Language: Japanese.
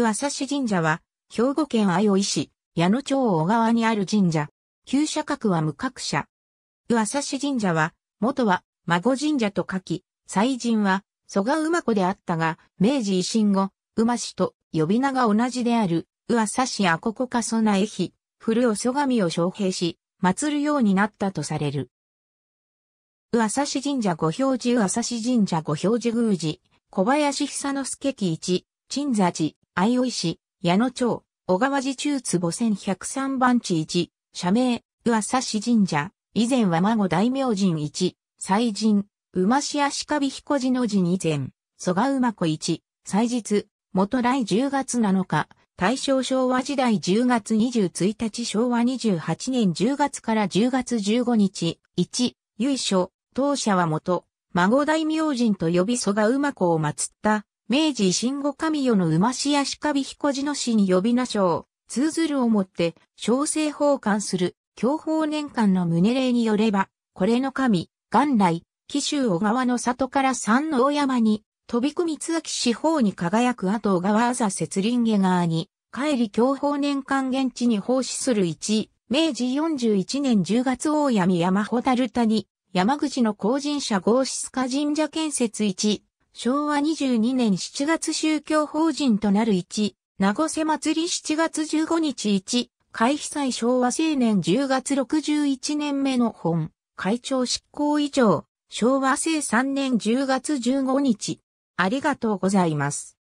宇浅市神社は、兵庫県愛生市、矢野町小川にある神社。旧社格は無格社。宇浅市神社は、元は、孫神社と書き、祭神は、蘇我馬子であったが、明治維新後、馬氏と呼び名が同じである、宇浅市あここかそなえひ、古を蘇我を招聘し、祀るようになったとされる。宇浅市神社御表示宇浅市神社御表示宮司、小林久之助記一、鎮座寺、愛生市、矢野町、小川寺中坪1103番地1、社名、宇浅市神社、以前は孫大明神1、祭神、馬市足利彦寺の寺以前、蘇我馬子1、祭日、元来10月7日、大正昭和時代10月21日昭和28年10月から10月15日、1、由緒、当社は元、孫大明神と呼び蘇我馬子を祀った、明治新後神代の馬氏や鹿美彦寺の氏に呼び名称、通ずるをもって、小生奉還する、享保年間の胸礼によれば、これの神、元来、紀州小川の里から三の大山に、飛び込み津崎四方に輝く後小川浅雪林下側に、帰り享保年間現地に奉仕する一、明治41年10月大闇山ホタル谷、山口の後人者合子塚神社建設一、昭和22年7月宗教法人となる1、名護瀬祭り7月15日1、開被祭昭和青年10月61年目の本、会長執行以上、昭和生3年10月15日。ありがとうございます。